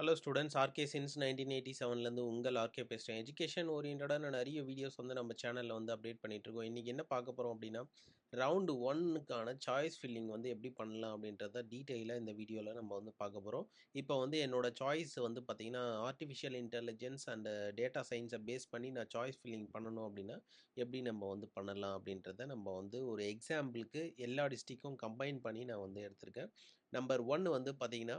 hello students RK since nineteen eighty செவன்லேருந்து உங்கள் RK பேசுகிறேன் எஜுகேஷன் ஓரியன்டாக நான் நிறைய வீடியோஸ் வந்து நம்ம சேனலில் வந்து அப்டேட் பண்ணிகிட்ருக்கோம் இன்றைக்கி என்ன பார்க்க போகிறோம் அப்படின்னா ரவுண்டு ஒன்னுக்கான சாய்ஸ் ஃபில்லிங் வந்து எப்படி பண்ணலாம் அப்படின்றத டீட்டெயிலாக இந்த வீடியோவில் நம்ம வந்து பார்க்க போகிறோம் இப்போ வந்து என்னோடய சாய்ஸ் வந்து பார்த்திங்கன்னா ஆர்டிஃபிஷியல் இன்டெலிஜென்ஸ் அண்ட் டேட்டா சயின்ஸை பேஸ் பண்ணி நான் சாய்ஸ் ஃபில்லிங் பண்ணணும் அப்படின்னா எப்படி நம்ம வந்து பண்ணலாம் அப்படின்றத நம்ம வந்து ஒரு எக்ஸாம்பிளுக்கு எல்லா டிஸ்ட்ரிக்கும் கம்பைன் பண்ணி நான் வந்து எடுத்திருக்கேன் நம்பர் ஒன்று வந்து பார்த்திங்கன்னா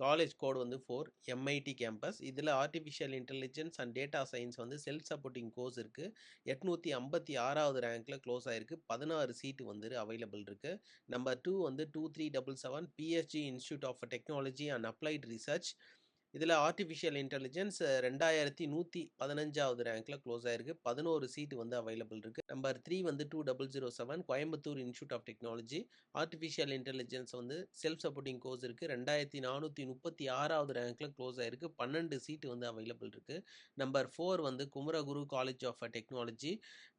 காலேஜ் கோடு வந்து ஃபோர் எம்ஐடி கேம்பஸ் இதில் artificial intelligence and data science வந்து செல்ஃப் சப்போர்ட்டிங் கோர்ஸ் இருக்குது எட்நூற்றி ஐம்பத்தி ஆறாவது ரேங்க்கில் க்ளோஸ் ஆகிருக்கு பதினாறு சி சீட்டு வந்து அவைலபிள் இருக்குது நம்பர் டூ வந்து two three double seven PSG institute of technology and applied research இதில் ஆர்டிஃபிஷியல் இன்டெலிஜென்ஸ் ரெண்டாயிரத்தி நூற்றி பதினஞ்சாவது ரேங்க்கில் க்ளோஸ் ஆயிருக்கு பதினோரு சீட் வந்து அவைலபிள் இருக்குது நம்பர் த்ரீ வந்து two double zero seven Coimbatore institute of technology artificial intelligence வந்து செல்ஃப் சப்போர்ட்டிங் கோர்ஸ் இருக்குது ரெண்டாயிரத்தி நானூற்றி முப்பத்தி ஆறாவது ரேங்க்கில் க்ளோஸ் ஆயிருக்கு பன்னெண்டு சீட்டு வந்து அவைலபிள் இருக்குது நம்பர் ஃபோர் வந்து குமரகுரு காலேஜ் ஆஃப் டெக்னாலஜி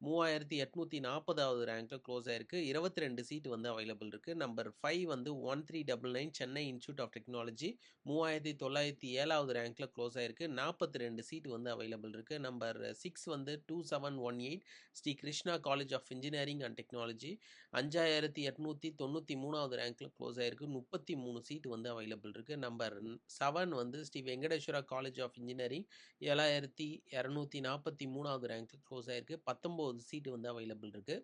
மூவாயிரத்தி எட்நூற்றி நாற்பதாவது ரேங்க்கில் க்ளோஸ் ஆயிருக்கு இருபத்தி ரெண்டு சீட் வந்து அவைலபிள் இருக்குது நம்பர் ஃபைவ் வந்து one three double nine Chennai institute of technology மூவாயிரத்தி தொள்ளாயிரத்தி ஏழாவது ரேங்க்கில் க்ளோஸ் ஆகிருக்கு நாற்பத்தி ரெண்டு சீட் வந்து அவைலபிள் இருக்குது நம்பர் சிக்ஸ் வந்து two seven one eight Sri Krishna college of engineering and technology அஞ்சாயிரத்தி எட்நூற்றி தொண்ணூற்றி மூணாவது ரேங்க்கில் க்ளோஸ் ஆகிருக்கு முப்பத்தி மூணு சீட் வந்து அவைலபிள் இருக்குது நம்பர் செவன் வந்து Sri Venkateswara college of engineering ஏழாயிரத்தி இரநூத்தி நாற்பத்தி மூணாவது ரேங்க்கில் க்ளோஸ் ஆகிருக்கு பத்தொம்போது சீட்டு வந்து அவைலபிள் இருக்குது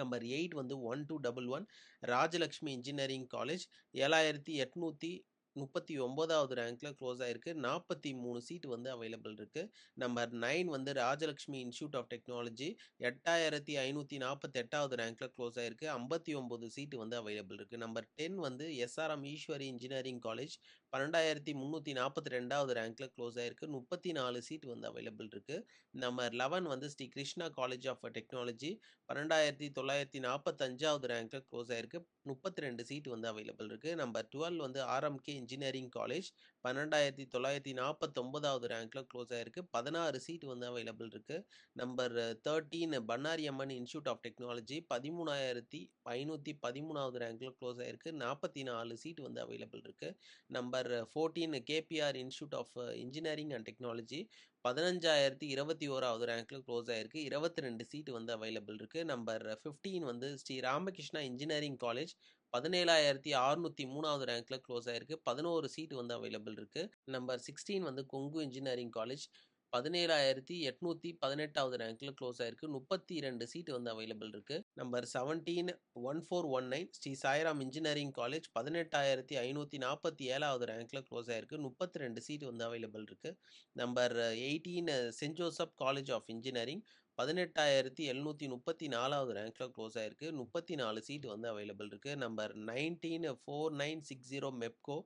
நம்பர் எயிட் வந்து one two double one Rajalakshmi engineering college ஏழாயிரத்தி எட்நூற்றி முப்பத்தி ஒம்போதாவது ரேங்க்ல க்ளோஸ் ஆகிருக்கு நாற்பத்தி மூணு சீட் வந்து அவைலபிள் இருக்குது நம்பர் நைன் வந்து ராஜலக்ஷ்மி இன்ஸ்டியூட் ஆஃப் டெக்னாலஜி எட்டாயிரத்தி ஐநூற்றி நாற்பத்தெட்டாவது ரேங்க்கில் க்ளோஸ் ஆயிருக்கு ஐம்பத்தி ஒம்பது சீட் வந்து அவைலபிள் இருக்குது நம்பர் டென் வந்து எஸ்ஆர்எம் ஈஸ்வரி இன்ஜினியரிங் காலேஜ் பன்னெண்டாயிரத்தி முந்நூற்றி நாற்பத்தி ரெண்டாவது ரேங்க்ல க்ளோஸ் ஆகிருக்கு முப்பத்தி நாலு சீட் வந்து அவைலபிள் இருக்குது நம்பர் லெவன் வந்து Sri Krishna college of technology பன்னெண்டாயிரத்தி தொள்ளாயிரத்தி நாற்பத்தஞ்சாவது ரேங்க்கில் க்ளோஸ் ஆகிருக்கு முப்பத்தி ரெண்டு சீட் வந்து அவைலபிள் இருக்குது நம்பர் டுவெல் வந்து ஆர்எம்கே இன்ஜினியரிங் காலேஜ் பன்னெண்டாயிரத்தி தொள்ளாயிரத்தி நாற்பத்தொம்பதாவது ரேங்க்கில் க்ளோஸ் ஆகிருக்கு பதினாறு சீட் வந்து அவைலபிள் இருக்குது number thirteen Bannari Amman institute of technology பதிமூணாயிரத்தி ஐநூற்றி பதிமூணாவது ரேங்க்கில் க்ளோஸ் ஆகிருக்கு நாற்பத்தி நாலு சீட் வந்து அவைலபிள் இருக்குது number fourteen KPR institute of engineering and technology பதினஞ்சாயிரத்தி இருபத்தி ஓராவது ரேங்க்கில் க்ளோஸ் ஆகிருக்கு இருபத்தி ரெண்டு சீட் வந்து அவைலபிள் இருக்குது நம்பர் ஃபிஃப்டீன் வந்து ஸ்ரீ ராமகிருஷ்ணா இன்ஜினியரிங் காலேஜ் பதினேழாயிரத்தி அறுநூத்தி மூணாவது ரேங்க்கில் க்ளோஸ் ஆகிருக்கு பதினோரு சீட் வந்து அவைலபிள் இருக்குது நம்பர் சிக்ஸ்டீன் வந்து கொங்கு இன்ஜினியரிங் காலேஜ் பதினேழாயிரத்தி எட்நூத்தி பதினெட்டாவது ரேங்க்ல க்ளோஸ் ஆயிருக்கு முப்பத்தி இரண்டு சீட் வந்து அவைலபிள் இருக்குது number seventeen one four one nine Sri Sairam engineering college பதினெட்டாயிரத்தி ஐநூற்றி நாற்பத்தி ஏழாவது ரேங்க்கில் க்ளோஸ் ஆயிருக்கு முப்பத்தி ரெண்டு சீட் வந்து அவைலபிள் இருக்குது number eighteen Saint Joseph college of engineering பதினெட்டாயிரத்தி எழுநூற்றி முப்பத்தி நாலாவது ரேங்க்கில் க்ளோஸ் ஆகிருக்கு முப்பத்தி நாலு சீட் வந்து அவைலபிள் இருக்குது number nineteen four nine six zero Mepco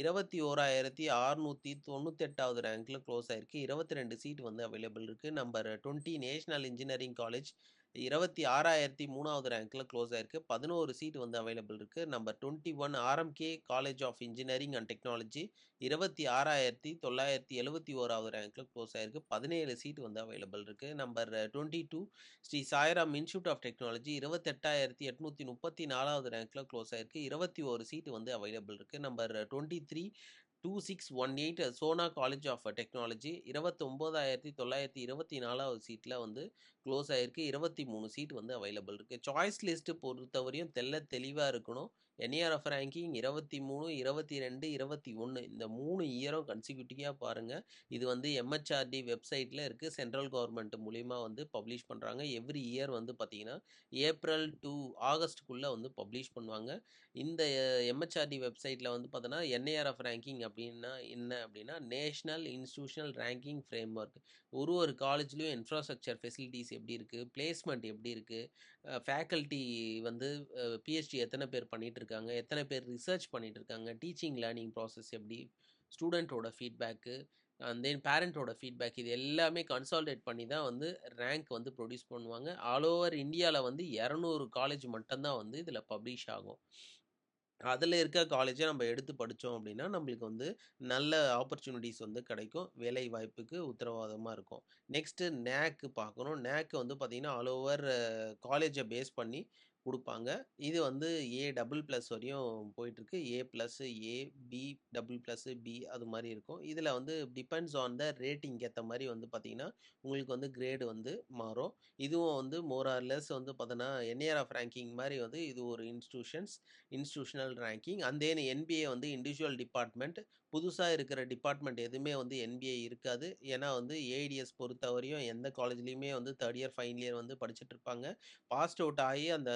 இருபத்தி ஓராயிரத்தி அறுநூற்றி தொண்ணூத்தெட்டாவது ரேங்க்கில் க்ளோஸ் ஆகிருக்கு இருபத்தி ரெண்டு சீட் வந்து அவைலபிள் இருக்குது number twenty national engineering college இருபத்தி ஆறாயிரத்தி மூணாவது ரேங்க்கில் க்ளோஸ் ஆயிருக்கு பதினோரு சீட் வந்து அவைலபிள் இருக்குது number twenty one RMK college of engineering and technology இருபத்தி ஆறாயிரத்தி தொள்ளாயிரத்தி எழுபத்தி ஓராவது ரேங்க்கில் க்ளோஸ் ஆயிருக்கு பதினேழு சீட் வந்து அவைலபிள் இருக்குது number twenty two Sri Sairam institute of technology இருபத்தெட்டாயிரத்தி எட்நூற்றி முப்பத்தி நாலாவது ரேங்க்கில் க்ளோஸ் ஆயிருக்கு இருபத்தி ஒரு சீட் வந்து அவைலபிள் இருக்குது number twenty three two six one eight Sona college of technology இருபத்தொம்போதாயிரத்தி தொள்ளாயிரத்தி இருபத்தி நாலாவது சீட்டில் வந்து க்ளோஸ் ஆகிருக்கு இருபத்தி மூணு சீட் வந்து அவைலபிள் இருக்குது சாய்ஸ் லிஸ்ட்டு பொறுத்தவரையும் தெல்ல தெளிவாக இருக்கணும் ஆஃப் ரேங்கிங் e இருபத்தி மூணு இருபத்தி ரெண்டு இருபத்தி ஒன்று இந்த மூணு இயரும் கன்சிக்யூட்டிவாக பாருங்கள் இது வந்து எம்ஹெச்ஆர்டி வெப்சைட்டில் இருக்குது சென்ட்ரல் கவர்மெண்ட் மூலிமா வந்து பப்ளிஷ் பண்ணுறாங்க எவ்ரி இயர் வந்து பார்த்திங்கன்னா ஏப்ரல் டூ ஆகஸ்ட்டுக்குள்ளே வந்து பப்ளிஷ் பண்ணுவாங்க இந்த எம்ஹெச்ஆர்டி வெப்சைட்டில் வந்து பார்த்தோன்னா என்ஐஆர்எஃப் ரேங்கிங் e அப்படின்னா என்ன அப்படின்னா national institutional ranking framework ஒரு ஒரு காலேஜ்லேயும் இன்ஃப்ராஸ்ட்ரக்சர் ஃபெசிலிட்டிஸ் எப்படி இருக்குது பிளேஸ்மெண்ட் எப்படி இருக்குது ஃபேக்கல்ட்டி வந்து பிஹெச்டி எத்தனை பேர் பண்ணிகிட்டு இருக்காங்க எத்தனை பேர் ரிசர்ச் பண்ணிகிட்டு இருக்காங்க டீச்சிங் லேர்னிங் ப்ராசஸ் எப்படி ஸ்டூடெண்ட்டோட ஃபீட்பேக்கு அண்ட் தென் பேரண்ட்டோட ஃபீட்பேக் இது எல்லாமே கன்சால்டேட் பண்ணி தான் வந்து ரேங்க் வந்து ப்ரொடியூஸ் பண்ணுவாங்க ஆல் ஓவர் இந்தியாவில் வந்து இரநூறு காலேஜ் மட்டும்தான் வந்து இதில் பப்ளிஷ் ஆகும் அதில் இருக்க காலேஜை நம்ம எடுத்து படித்தோம் அப்படின்னா நம்மளுக்கு வந்து நல்ல ஆப்பர்ச்சுனிட்டிஸ் வந்து கிடைக்கும் வேலை வாய்ப்புக்கு உத்தரவாதமாக இருக்கும் நெக்ஸ்ட்டு நேக்கு பார்க்கணும் நேக்கு வந்து பார்த்திங்கன்னா ஆல் ஓவர் காலேஜை பேஸ் பண்ணி கொடுப்பாங்க இது வந்து ஏ டபுள் ப்ளஸ் வரையும் போயிட்டுருக்கு A plus A B double plus B அது மாதிரி இருக்கும் இதில் வந்து டிபெண்ட்ஸ் ஆன் த ரேட்டிங் ஏற்ற மாதிரி வந்து பார்த்திங்கன்னா உங்களுக்கு வந்து கிரேடு வந்து மாறும் இதுவும் வந்து மோர் ஆர்லெஸ் வந்து பார்த்தோன்னா என்ஏஆர் ஆஃப் ரேங்கிங் மாதிரி வந்து இது ஒரு இன்ஸ்டியூஷன்ஸ் இன்ஸ்டியூஷனல் ரேங்கிங் அந்த என்பிஏ வந்து இண்டிவிஜுவல் டிபார்ட்மெண்ட் புதுசாக இருக்கிற டிபார்ட்மெண்ட் எதுவுமே வந்து என்பிஏ இருக்காது ஏன்னா வந்து ஏஐடிஎஸ் பொறுத்த வரையும் எந்த காலேஜ்லேயுமே வந்து தேர்ட் இயர் ஃபைனல் இயர் வந்து படிச்சுட்டு இருப்பாங்க பாஸ்ட் அவுட் ஆகி அந்த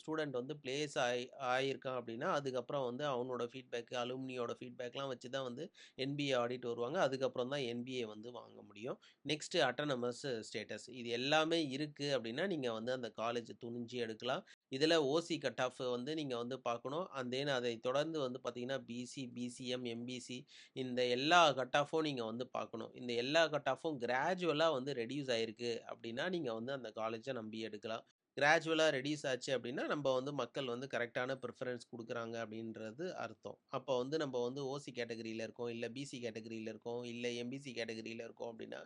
ஸ்டூடெண்ட் வந்து பிளேஸ் ஆகி ஆகியிருக்கான் அப்படின்னா அதுக்கப்புறம் வந்து அவனோட ஃபீட்பேக்கு அலுமினியோட ஃபீட்பேக்லாம் வச்சு தான் வந்து என்பிஏ ஆடிட் வருவாங்க அதுக்கப்புறம் தான் என்பிஏ வந்து வாங்க முடியும் நெக்ஸ்ட்டு அட்டனமஸ் ஸ்டேட்டஸ் இது எல்லாமே இருக்குது அப்படின்னா நீங்கள் வந்து அந்த காலேஜ் துணிஞ்சு எடுக்கலாம் இதில் ஓசி கட் ஆஃப் வந்து நீங்கள் வந்து பார்க்கணும் அண்ட் தென் அதை தொடர்ந்து வந்து பார்த்தீங்கன்னா பிசி பிசிஎம் எம்பிசி இந்த எல்லா கட் ஆஃபும் நீங்கள் வந்து பார்க்கணும் இந்த எல்லா கட் ஆஃபும் கிராஜுவலாக வந்து ரெடியூஸ் ஆகிருக்கு அப்படின்னா நீங்கள் வந்து அந்த காலேஜை நம்பி எடுக்கலாம் கிராஜுவலாக ரெடியூஸ் ஆச்சு அப்படின்னா நம்ம வந்து மக்கள் வந்து கரெக்டான ப்ரிஃபரன்ஸ் கொடுக்குறாங்க அப்படின்றது அர்த்தம் அப்போ வந்து நம்ம வந்து ஓசி கேட்டகரியில் இருக்கோம் இல்லை பிசி கேட்டகரியில் இருக்கோம் இல்லை எம்பிசி கேட்டகரியில் இருக்கோம் அப்படின்னா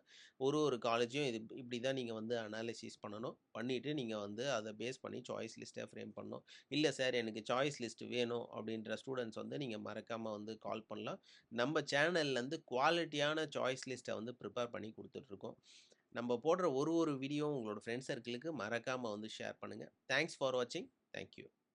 ஒரு ஒரு காலேஜும் இது இப்படி தான் நீங்கள் வந்து அனாலிசிஸ் பண்ணணும் பண்ணிவிட்டு நீங்கள் வந்து அதை பேஸ் பண்ணி சாய்ஸ் லிஸ்ட்டை ஃப்ரேம் பண்ணணும் இல்லை சார் எனக்கு சாய்ஸ் லிஸ்ட் வேணும் அப்படின்ற ஸ்டூடெண்ட்ஸ் வந்து நீங்கள் மறக்காமல் வந்து கால் பண்ணலாம் நம்ம சேனல்லேருந்து குவாலிட்டியான சாய்ஸ் லிஸ்ட்டை வந்து ப்ரிப்பேர் பண்ணி கொடுத்துட்ருக்கோம் நம்ம போடுற ஒரு ஒரு வீடியோவும் உங்களோட ஃப்ரெண்ட்ஸ் சர்க்கிளுக்கு மறக்காமல் வந்து ஷேர் பண்ணுங்கள் தேங்க்ஸ் ஃபார் வாட்சிங் தேங்க்யூ